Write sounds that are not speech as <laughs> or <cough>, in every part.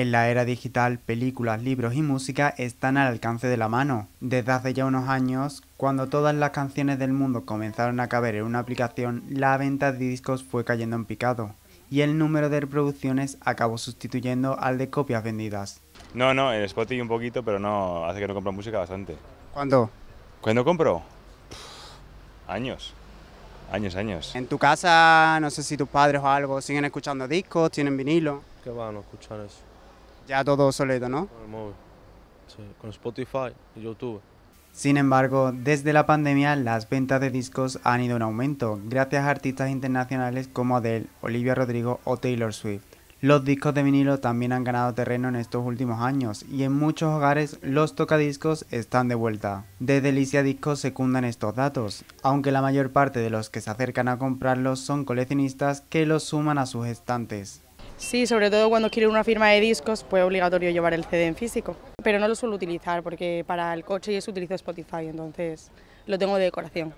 En la era digital, películas, libros y música están al alcance de la mano. Desde hace ya unos años, cuando todas las canciones del mundo comenzaron a caber en una aplicación, la venta de discos fue cayendo en picado y el número de reproducciones acabó sustituyendo al de copias vendidas. No, no, en Spotify un poquito, pero no, hace que no compro música bastante. ¿Cuándo? ¿Cuándo compro? años. Años, años. En tu casa, no sé si tus padres o algo siguen escuchando discos, tienen vinilo. Qué van a escuchar eso. Ya todo obsoleto, ¿no? Con el móvil, con Spotify y YouTube. Sin embargo, desde la pandemia las ventas de discos han ido en aumento, gracias a artistas internacionales como Adele, Olivia Rodrigo o Taylor Swift. Los discos de vinilo también han ganado terreno en estos últimos años y en muchos hogares los tocadiscos están de vuelta. Desde Delicia Discos secundan estos datos, aunque la mayor parte de los que se acercan a comprarlos son coleccionistas que los suman a sus estantes. Sí, sobre todo cuando quiero una firma de discos, pues obligatorio llevar el CD en físico. Pero no lo suelo utilizar porque para el coche yo utilizo Spotify, entonces lo tengo de decoración.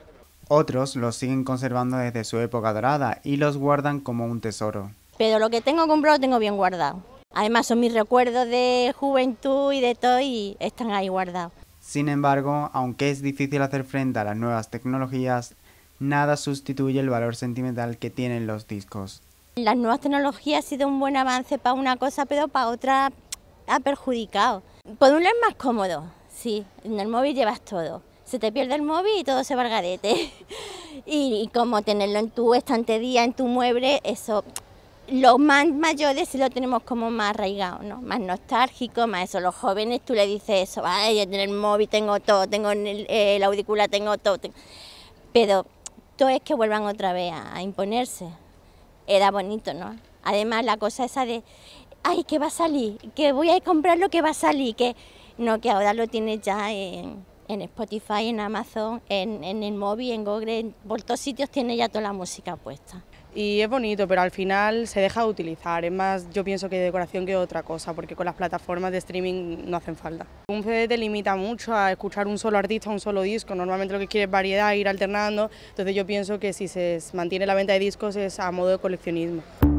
Otros los siguen conservando desde su época dorada y los guardan como un tesoro. Pero lo que tengo comprado lo tengo bien guardado. Además son mis recuerdos de juventud y de todo y están ahí guardados. Sin embargo, aunque es difícil hacer frente a las nuevas tecnologías, nada sustituye el valor sentimental que tienen los discos. Las nuevas tecnologías han sido un buen avance para una cosa, pero para otra ha perjudicado. Por un lado es más cómodo, sí, en el móvil llevas todo. Se te pierde el móvil y todo se va al garete. <laughs> Y, como tenerlo en tu estantería, en tu mueble, eso, los más mayores sí lo tenemos como más arraigado, ¿no? Más nostálgico, más eso. Los jóvenes tú le dices eso, ay, en el móvil tengo todo, tengo en el, la audícula tengo todo. Pero todo es que vuelvan otra vez a imponerse era bonito, ¿no? Además, la cosa esa de, ay, que va a salir, que voy a comprar lo que va a salir, que no, que ahora lo tienes ya en en Spotify, en Amazon, en, el móvil, en Google, en, por todos sitios tiene ya toda la música puesta. Y es bonito, pero al final se deja de utilizar. Es más, yo pienso que decoración que otra cosa, porque con las plataformas de streaming no hacen falta. Un CD te limita mucho a escuchar un solo artista, un solo disco. Normalmente lo que quieres es variedad, ir alternando. Entonces yo pienso que si se mantiene la venta de discos es a modo de coleccionismo.